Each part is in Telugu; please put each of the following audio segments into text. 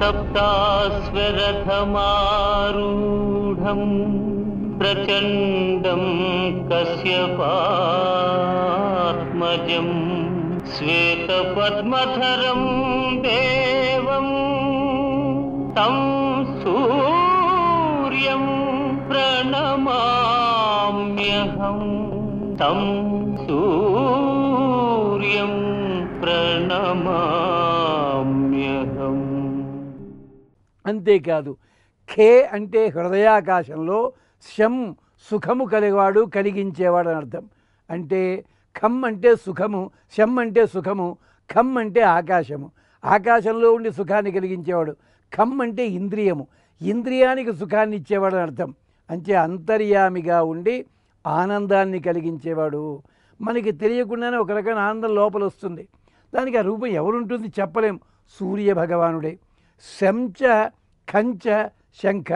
सप्तास्वरथमारूढम् प्रचण्डं कस्य पात्मजम् श्वेतपद्मधरं देवम् तं सूर्यम् प्रणमाम्यहम् तं सूर्यम् प्रणमा అంతేకాదు ఖే అంటే హృదయాకాశంలో శం సుఖము కలిగేవాడు కలిగించేవాడు అని అర్థం అంటే ఖమ్ అంటే సుఖము శం అంటే సుఖము ఖమ్ అంటే ఆకాశము ఆకాశంలో ఉండి సుఖాన్ని కలిగించేవాడు ఖమ్ అంటే ఇంద్రియము ఇంద్రియానికి సుఖాన్ని ఇచ్చేవాడు అని అర్థం అంటే అంతర్యామిగా ఉండి ఆనందాన్ని కలిగించేవాడు మనకి తెలియకుండానే ఒక రకమైన ఆనందం లోపల వస్తుంది దానికి ఆ రూపం ఎవరుంటుంది చెప్పలేం సూర్య భగవానుడే శంచ కంచ శంఖ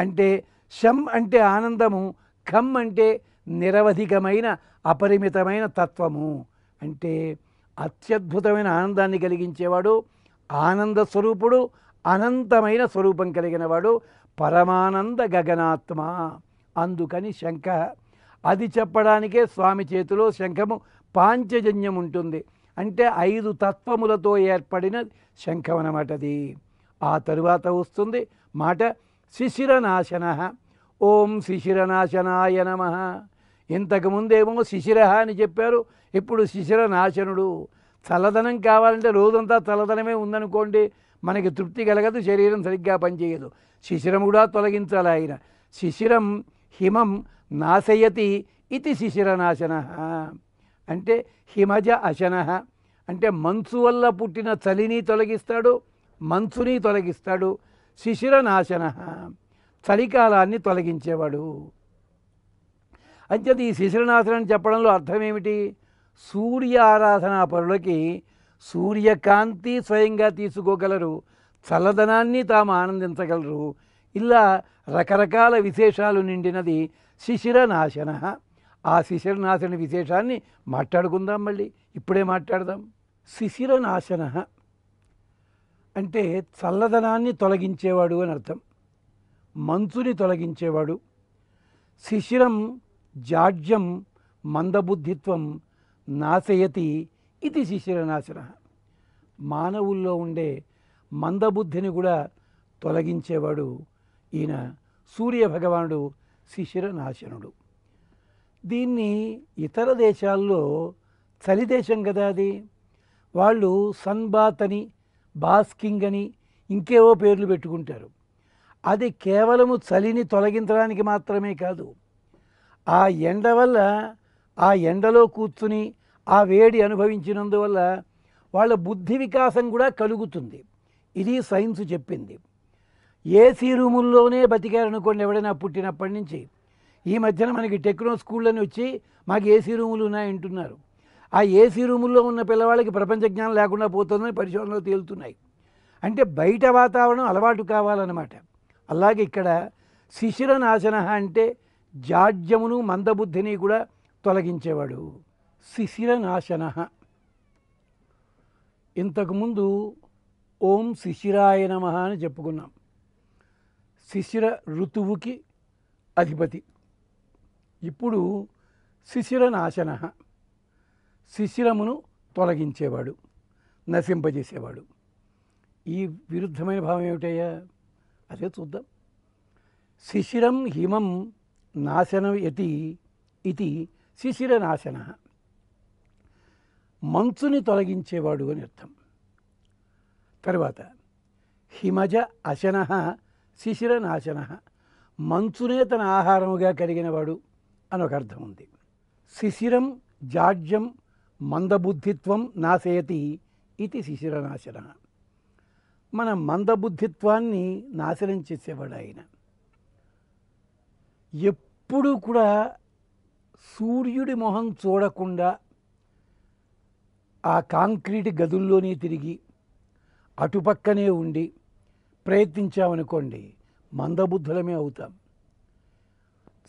అంటే శం అంటే ఆనందము ఖమ్ అంటే నిరవధికమైన అపరిమితమైన తత్వము అంటే అత్యద్భుతమైన ఆనందాన్ని కలిగించేవాడు ఆనంద స్వరూపుడు అనంతమైన స్వరూపం కలిగినవాడు పరమానంద గగనాత్మ అందుకని శంఖ అది చెప్పడానికే స్వామి చేతిలో శంఖము పాంచజన్యం ఉంటుంది అంటే ఐదు తత్వములతో ఏర్పడిన శంఖం అది ఆ తరువాత వస్తుంది మాట శిశిరనాశన ఓం శిశిరనాశనాయ నమ ఇంతకుముందేమో శిశిర అని చెప్పారు ఇప్పుడు శిశిరనాశనుడు చల్లదనం కావాలంటే రోజంతా చల్లదనమే ఉందనుకోండి మనకి తృప్తి కలగదు శరీరం సరిగ్గా పనిచేయదు శిశిరం కూడా తొలగించాలి ఆయన శిశిరం హిమం నాశయతి ఇది శిశిరనాశన అంటే హిమజ అశన అంటే మంచు వల్ల పుట్టిన చలిని తొలగిస్తాడు మంచుని తొలగిస్తాడు శిశిర నాశన చలికాలాన్ని తొలగించేవాడు అంచేత ఈ శిశిరనాశనం చెప్పడంలో అర్థం ఏమిటి సూర్య ఆరాధనా పరులకి సూర్యకాంతి స్వయంగా తీసుకోగలరు చల్లదనాన్ని తాము ఆనందించగలరు ఇలా రకరకాల విశేషాలు నిండినది శిశిరనాశన ఆ శిశిరనాశన విశేషాన్ని మాట్లాడుకుందాం మళ్ళీ ఇప్పుడే మాట్లాడదాం శిశిరనాశన అంటే చల్లదనాన్ని తొలగించేవాడు అని అర్థం మంచుని తొలగించేవాడు శిశిరం జాడ్యం మందబుద్ధిత్వం నాశయతి ఇది శిశిరనాశన మానవుల్లో ఉండే మందబుద్ధిని కూడా తొలగించేవాడు ఈయన సూర్యభగవానుడు శిశిరనాశనుడు దీన్ని ఇతర దేశాల్లో చలిదేశం కదా అది వాళ్ళు సన్బాత్ అని బాస్కింగ్ అని ఇంకేవో పేర్లు పెట్టుకుంటారు అది కేవలము చలిని తొలగించడానికి మాత్రమే కాదు ఆ ఎండ వల్ల ఆ ఎండలో కూర్చుని ఆ వేడి అనుభవించినందువల్ల వాళ్ళ బుద్ధి వికాసం కూడా కలుగుతుంది ఇది సైన్స్ చెప్పింది ఏసీ రూముల్లోనే బతికారనుకోండి ఎవడైనా పుట్టినప్పటి నుంచి ఈ మధ్యన మనకి టెక్నో స్కూళ్ళని వచ్చి మాకు ఏసీ రూములు ఉన్నాయంటున్నారు ఆ ఏసీ రూముల్లో ఉన్న పిల్లవాళ్ళకి ప్రపంచ జ్ఞానం లేకుండా పోతుందని పరిశోధనలు తేలుతున్నాయి అంటే బయట వాతావరణం అలవాటు కావాలన్నమాట అలాగే ఇక్కడ శిశిర నాశన అంటే జాడ్యమును మందబుద్ధిని కూడా తొలగించేవాడు శిశిర నాశన ఇంతకుముందు ఓం శిశిరాయ నమ అని చెప్పుకున్నాం శిశిర ఋతువుకి అధిపతి ఇప్పుడు శిశిర నాశన శిశిరమును తొలగించేవాడు నశింపజేసేవాడు ఈ విరుద్ధమైన భావం ఏమిటయ్యా అదే చూద్దాం శిశిరం హిమం నాశనం ఎతి ఇది నాశన మంచుని తొలగించేవాడు అని అర్థం తర్వాత హిమజ అశన శిశిర నాశన మంచునే తన ఆహారముగా కలిగినవాడు అని ఒక అర్థం ఉంది శిశిరం జాడ్యం మందబుద్ధిత్వం నాశయతి ఇది శిశిరనాశన మన మందబుద్ధిత్వాన్ని నాశనం చేసేవాడు ఆయన ఎప్పుడూ కూడా సూర్యుడి మొహం చూడకుండా ఆ కాంక్రీట్ గదుల్లోనే తిరిగి అటుపక్కనే ఉండి ప్రయత్నించామనుకోండి మందబుద్ధులమే అవుతాం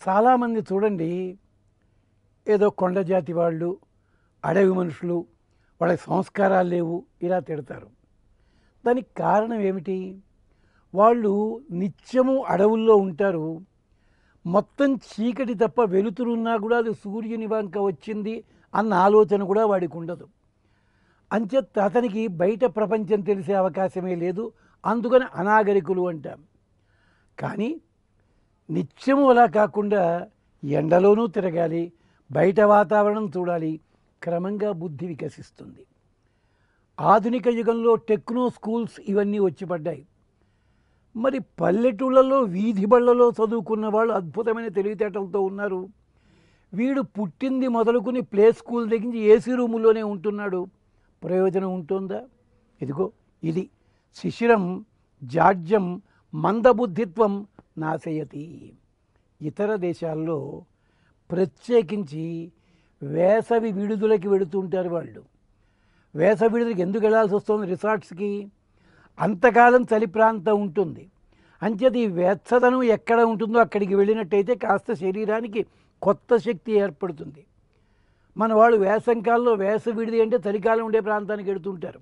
చాలామంది చూడండి ఏదో కొండజాతి వాళ్ళు అడవి మనుషులు వాళ్ళకి సంస్కారాలు లేవు ఇలా తిడతారు దానికి కారణం ఏమిటి వాళ్ళు నిత్యము అడవుల్లో ఉంటారు మొత్తం చీకటి తప్ప వెలుతురున్నా కూడా అది సూర్యుని వంక వచ్చింది అన్న ఆలోచన కూడా వాడికి ఉండదు అంచెత్త అతనికి బయట ప్రపంచం తెలిసే అవకాశమే లేదు అందుకని అనాగరికులు అంటాం కానీ నిత్యము అలా కాకుండా ఎండలోనూ తిరగాలి బయట వాతావరణం చూడాలి క్రమంగా బుద్ధి వికసిస్తుంది ఆధునిక యుగంలో టెక్నో స్కూల్స్ ఇవన్నీ వచ్చి పడ్డాయి మరి పల్లెటూళ్ళలో వీధి బళ్ళలో చదువుకున్న వాళ్ళు అద్భుతమైన తెలివితేటలతో ఉన్నారు వీడు పుట్టింది మొదలుకుని ప్లే స్కూల్ దగ్గర ఏసీ రూములోనే ఉంటున్నాడు ప్రయోజనం ఉంటుందా ఇదిగో ఇది శిశిరం జాడ్యం మందబుద్ధిత్వం నాశయతి ఇతర దేశాల్లో ప్రత్యేకించి వేసవి విడుదలకి వెడుతుంటారు వాళ్ళు వేసవి విడుదలకి ఎందుకు వెళ్ళాల్సి వస్తుంది రిసార్ట్స్కి అంతకాలం చలి ప్రాంతం ఉంటుంది అంచేది ఈ వెచ్చదనం ఎక్కడ ఉంటుందో అక్కడికి వెళ్ళినట్టయితే కాస్త శరీరానికి కొత్త శక్తి ఏర్పడుతుంది మన వాళ్ళు వేసంకాలంలో వేస విడిది అంటే చలికాలం ఉండే ప్రాంతానికి వెడుతుంటారు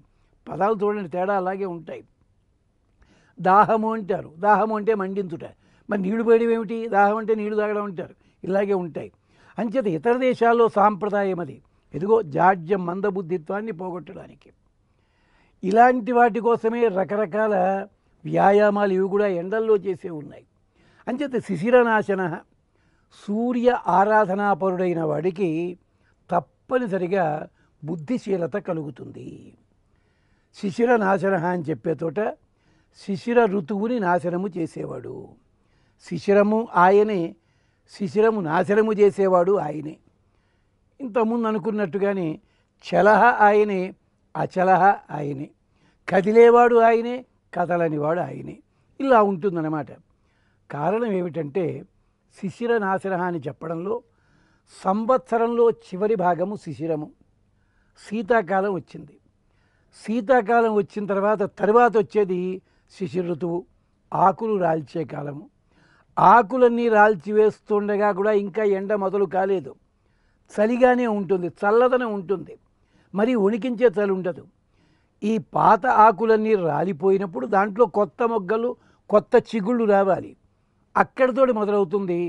పదాలు చూడండి తేడా అలాగే ఉంటాయి దాహము అంటారు దాహము అంటే మండించుట మరి నీళ్లు పోయడం ఏమిటి దాహం అంటే నీళ్లు తాగడం అంటారు ఇలాగే ఉంటాయి అంచేత ఇతర దేశాల్లో సాంప్రదాయం అది ఎదుగో జాడ్యం మందబుద్ధిత్వాన్ని పోగొట్టడానికి ఇలాంటి వాటి కోసమే రకరకాల వ్యాయామాలు ఇవి కూడా ఎండల్లో చేసే ఉన్నాయి అంచేత శిశిరనాశన సూర్య ఆరాధనాపరుడైన వాడికి తప్పనిసరిగా బుద్ధిశీలత కలుగుతుంది శిశిర నాశన అని చెప్పే తోట శిశిర ఋతువుని నాశనము చేసేవాడు శిశిరము ఆయనే శిశిరము నాశనము చేసేవాడు ఆయనే ఇంతకుముందు అనుకున్నట్టుగానే చలహ ఆయనే అచలహ ఆయనే కదిలేవాడు ఆయనే కదలనివాడు ఆయనే ఇలా ఉంటుందన్నమాట కారణం ఏమిటంటే శిశిర నాశన అని చెప్పడంలో సంవత్సరంలో చివరి భాగము శిశిరము శీతాకాలం వచ్చింది శీతాకాలం వచ్చిన తర్వాత తర్వాత వచ్చేది శిశిర ఋతువు ఆకులు రాల్చే కాలము ఆకులన్నీ రాల్చి వేస్తుండగా కూడా ఇంకా ఎండ మొదలు కాలేదు చలిగానే ఉంటుంది చల్లదనం ఉంటుంది మరి ఉణికించే చలి ఉండదు ఈ పాత ఆకులన్నీ రాలిపోయినప్పుడు దాంట్లో కొత్త మొగ్గలు కొత్త చిగుళ్ళు రావాలి అక్కడితోటి మొదలవుతుంది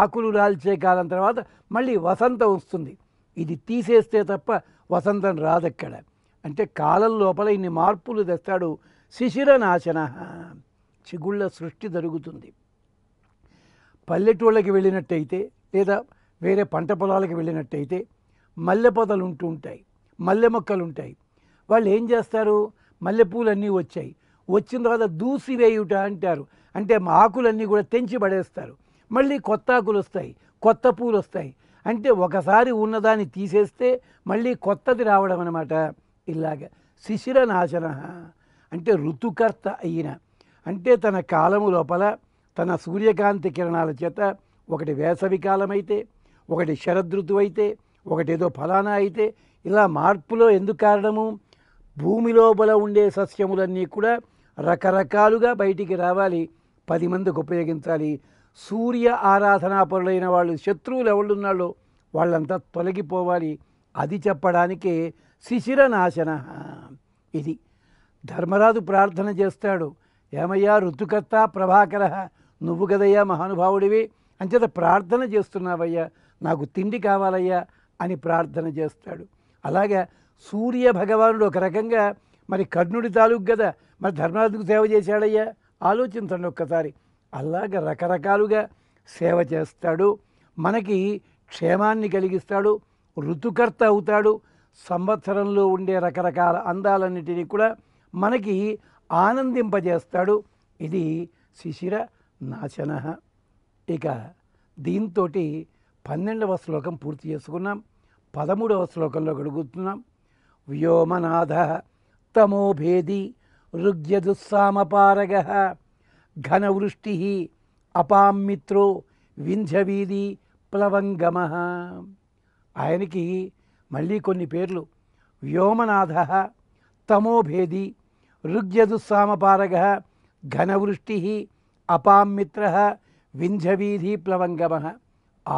ఆకులు రాల్చే కాలం తర్వాత మళ్ళీ వసంతం వస్తుంది ఇది తీసేస్తే తప్ప వసంతం రాదక్కడ అంటే కాలం లోపల ఇన్ని మార్పులు తెస్తాడు శిశిర నాశన చిగుళ్ళ సృష్టి జరుగుతుంది పల్లెటూళ్ళకి వెళ్ళినట్టయితే లేదా వేరే పంట పొలాలకు వెళ్ళినట్టయితే మల్లె పొదలు ఉంటూ ఉంటాయి మల్లె మొక్కలు ఉంటాయి వాళ్ళు ఏం చేస్తారు అన్నీ వచ్చాయి వచ్చిన తర్వాత దూసివేయుట అంటారు అంటే మా ఆకులన్నీ కూడా తెంచి పడేస్తారు మళ్ళీ కొత్త ఆకులు వస్తాయి కొత్త పూలు వస్తాయి అంటే ఒకసారి ఉన్నదాన్ని తీసేస్తే మళ్ళీ కొత్తది రావడం అనమాట ఇలాగ శిశిర నాశన అంటే ఋతుకర్త అయిన అంటే తన కాలము లోపల తన సూర్యకాంతి కిరణాల చేత ఒకటి అయితే ఒకటి శరదృతువు అయితే ఒకటి ఏదో ఫలానా అయితే ఇలా మార్పులో ఎందుకు కారణము భూమి లోపల ఉండే సస్యములన్నీ కూడా రకరకాలుగా బయటికి రావాలి పది మందికి ఉపయోగించాలి సూర్య ఆరాధనా పరులైన వాళ్ళు శత్రువులు ఎవళ్ళున్నాళ్ళో వాళ్ళంతా తొలగిపోవాలి అది చెప్పడానికే శిశిర నాశన ఇది ధర్మరాజు ప్రార్థన చేస్తాడు ఏమయ్యా ఋతుకర్త ప్రభాకర నువ్వు కదయ్యా మహానుభావుడివి అంచేత ప్రార్థన చేస్తున్నావయ్యా నాకు తిండి కావాలయ్యా అని ప్రార్థన చేస్తాడు అలాగే సూర్య భగవానుడు ఒక రకంగా మరి కర్ణుడి తాలూకు కదా మరి ధర్మరాజుకు సేవ చేశాడయ్యా ఆలోచించండి ఒక్కసారి అలాగ రకరకాలుగా సేవ చేస్తాడు మనకి క్షేమాన్ని కలిగిస్తాడు ఋతుకర్త అవుతాడు సంవత్సరంలో ఉండే రకరకాల అందాలన్నిటినీ కూడా మనకి ఆనందింపజేస్తాడు ఇది శిశిర నాశన ఇక దీంతో పన్నెండవ శ్లోకం పూర్తి చేసుకున్నాం పదమూడవ శ్లోకంలో గడుగుతున్నాం వ్యోమనాథ తమోభేది ఋగ్యదుస్సామపారగ ఘనవృష్టి అపామిత్రో వింధ్యవీధి ప్లవంగమ ఆయనకి మళ్ళీ కొన్ని పేర్లు వ్యోమనాథ తమోభేది ఋగ్యదుస్సామపారగ ఘనవృష్టి అపామిత్ర వింధ్యవీధి ప్లవంగమ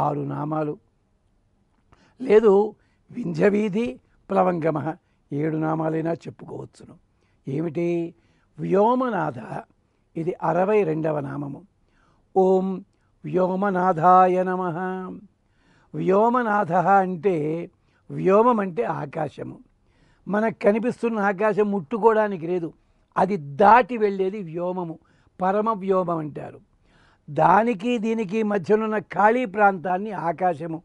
ఆరు నామాలు లేదు వింధ్యవీధి ప్లవంగమ ఏడు నామాలైనా చెప్పుకోవచ్చును ఏమిటి వ్యోమనాథ ఇది అరవై రెండవ నామము ఓం వ్యోమనాథాయ నమ వ్యోమనాథ అంటే వ్యోమం అంటే ఆకాశము మనకు కనిపిస్తున్న ఆకాశం ముట్టుకోవడానికి లేదు అది దాటి వెళ్ళేది వ్యోమము పరమవ్యోమం అంటారు దానికి దీనికి మధ్యనున్న ఖాళీ ప్రాంతాన్ని ఆకాశము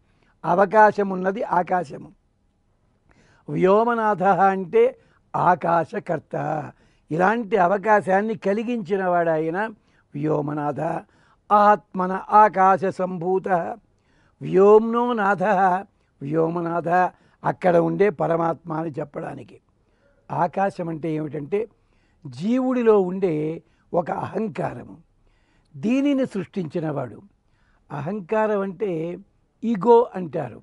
అవకాశం ఉన్నది ఆకాశము వ్యోమనాథ అంటే ఆకాశకర్త ఇలాంటి అవకాశాన్ని కలిగించిన వాడాయన వ్యోమనాథ ఆత్మన ఆకాశ సంభూత వ్యోమ్నో నాథ వ్యోమనాథ అక్కడ ఉండే పరమాత్మ అని చెప్పడానికి ఆకాశం అంటే ఏమిటంటే జీవుడిలో ఉండే ఒక అహంకారం దీనిని సృష్టించినవాడు అహంకారం అంటే ఈగో అంటారు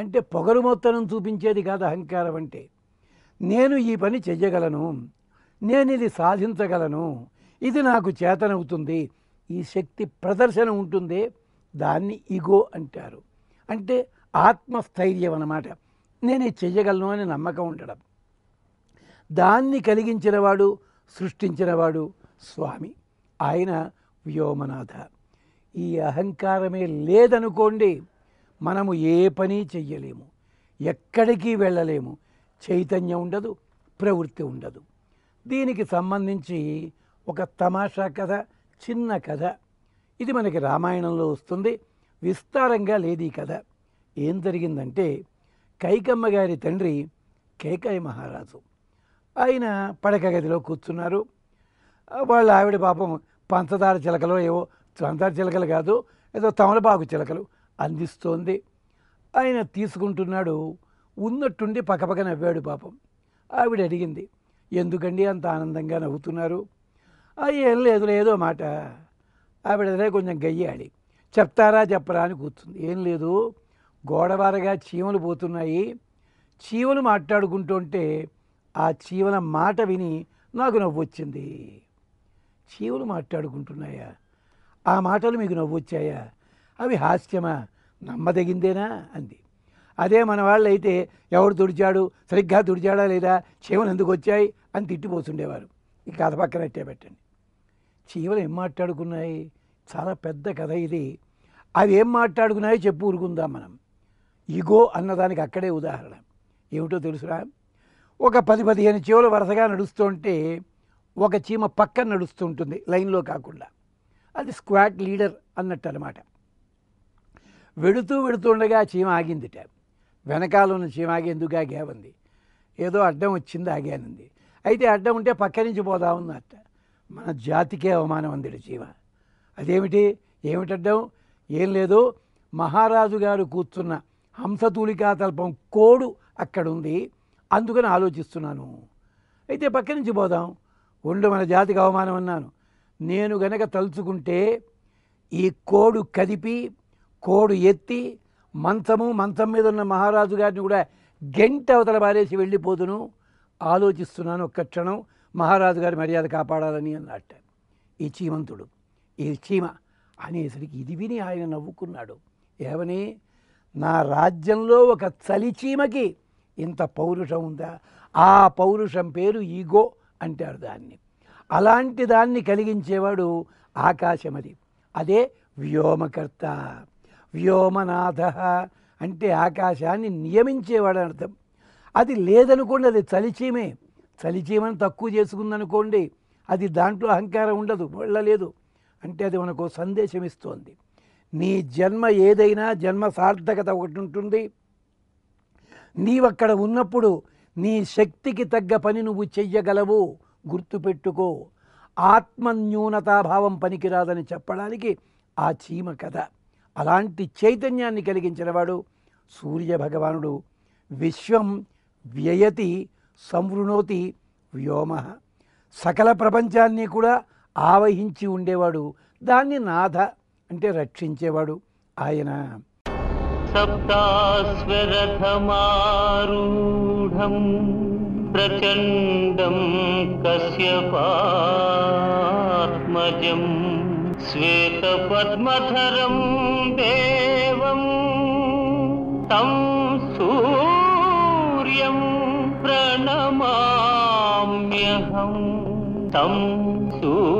అంటే పొగరు మొత్తం చూపించేది కాదు అహంకారం అంటే నేను ఈ పని చెయ్యగలను నేను ఇది సాధించగలను ఇది నాకు చేతనవుతుంది ఈ శక్తి ప్రదర్శన ఉంటుంది దాన్ని ఈగో అంటారు అంటే ఆత్మస్థైర్యం అన్నమాట నేను ఇది చెయ్యగలను అని నమ్మకం ఉండడం దాన్ని కలిగించినవాడు సృష్టించినవాడు స్వామి ఆయన వ్యోమనాథ ఈ అహంకారమే లేదనుకోండి మనము ఏ పని చెయ్యలేము ఎక్కడికి వెళ్ళలేము చైతన్యం ఉండదు ప్రవృత్తి ఉండదు దీనికి సంబంధించి ఒక తమాషా కథ చిన్న కథ ఇది మనకి రామాయణంలో వస్తుంది విస్తారంగా లేదు ఈ కథ ఏం జరిగిందంటే కైకమ్మ గారి తండ్రి కేకాయ మహారాజు ఆయన పడక గదిలో కూర్చున్నారు వాళ్ళ ఆవిడ పాపం పంచదార చిలకలు ఏవో పంచదార చిలకలు కాదు ఏదో తమలపాకు చిలకలు అందిస్తోంది ఆయన తీసుకుంటున్నాడు ఉన్నట్టుండి పక్కపక్క నవ్వాడు పాపం ఆవిడ అడిగింది ఎందుకండి అంత ఆనందంగా నవ్వుతున్నారు ఏం లేదు లేదో మాట ఆవిడ కొంచెం గయ్యాడి చెప్తారా చెప్పరా అని కూర్చుంది ఏం లేదు గోడవారగా చీమలు పోతున్నాయి చీమలు మాట్లాడుకుంటుంటే ఆ చీమల మాట విని నాకు నవ్వు వచ్చింది చీవులు మాట్లాడుకుంటున్నాయా ఆ మాటలు మీకు నవ్వొచ్చాయా అవి హాస్యమా నమ్మదగిందేనా అంది అదే మన వాళ్ళైతే ఎవడు తుడిచాడు సరిగ్గా తుడిచాడా లేదా చీవలు ఎందుకు వచ్చాయి అని తిట్టిపోతుండేవారు ఈ కథ పక్కనట్టే పెట్టండి చీవలు ఏం మాట్లాడుకున్నాయి చాలా పెద్ద కథ ఇది అవి ఏం మాట్లాడుకున్నాయో చెప్పు ఊరుకుందాం మనం ఇగో అన్నదానికి అక్కడే ఉదాహరణ ఏమిటో తెలుసురా ఒక పది పదిహేను చీమలు వరుసగా నడుస్తుంటే ఒక చీమ పక్కన నడుస్తుంటుంది లైన్లో కాకుండా అది స్క్వాడ్ లీడర్ అన్నట్టు అనమాట వెడుతూ వెడుతుండగా చీమ ఆగిందిట వెనకాల ఉన్న చీమ ఆగి ఎందుకు ఉంది ఏదో అడ్డం వచ్చింది ఆగానుంది అయితే అడ్డం ఉంటే పక్క నుంచి పోదా ఉందట మన జాతికే అవమానం అందిడు చీమ అదేమిటి ఏమిటడ్డం ఏం లేదు మహారాజు గారు కూర్చున్న హంసతూలికా తల్పం కోడు అక్కడుంది అందుకని ఆలోచిస్తున్నాను అయితే పక్క నుంచి పోదాం ఉండు మన జాతికి అవమానం అన్నాను నేను గనక తలుచుకుంటే ఈ కోడు కదిపి కోడు ఎత్తి మంచము మంచం మీద ఉన్న మహారాజు గారిని కూడా గంట అవతల మారేసి వెళ్ళిపోతును ఆలోచిస్తున్నాను ఒక్క క్షణం మహారాజు గారి మర్యాద కాపాడాలని అన్నట్ట ఈ చీమంతుడు ఈ చీమ అనేసరికి ఇది విని ఆయన నవ్వుకున్నాడు ఏమని నా రాజ్యంలో ఒక చలి చీమకి ఇంత పౌరుషం ఉందా ఆ పౌరుషం పేరు ఈగో అంటారు దాన్ని అలాంటి దాన్ని కలిగించేవాడు ఆకాశమది అదే వ్యోమకర్త వ్యోమనాథ అంటే ఆకాశాన్ని నియమించేవాడు అర్థం అది లేదనుకోండి అది చలిచీమే చలిచీమని తక్కువ చేసుకుందనుకోండి అది దాంట్లో అహంకారం ఉండదు వెళ్ళలేదు అంటే అది మనకు సందేశం ఇస్తోంది నీ జన్మ ఏదైనా జన్మ సార్థకత ఒకటి ఉంటుంది నీవక్కడ ఉన్నప్పుడు నీ శక్తికి తగ్గ పని నువ్వు చెయ్యగలవు గుర్తుపెట్టుకో ఆత్మన్యూనతాభావం పనికిరాదని చెప్పడానికి ఆ చీమ కథ అలాంటి చైతన్యాన్ని కలిగించినవాడు సూర్యభగవానుడు విశ్వం వ్యయతి సంవృణోతి వ్యోమ సకల ప్రపంచాన్ని కూడా ఆవహించి ఉండేవాడు దాన్ని నాథ అంటే రక్షించేవాడు ఆయన सप्तास्वरथमारूढम् प्रचण्डं कश्यपात्मजम् श्वेतपद्मधरं देवं तं सूर्यं प्रणमाम्यहं तं सूर्य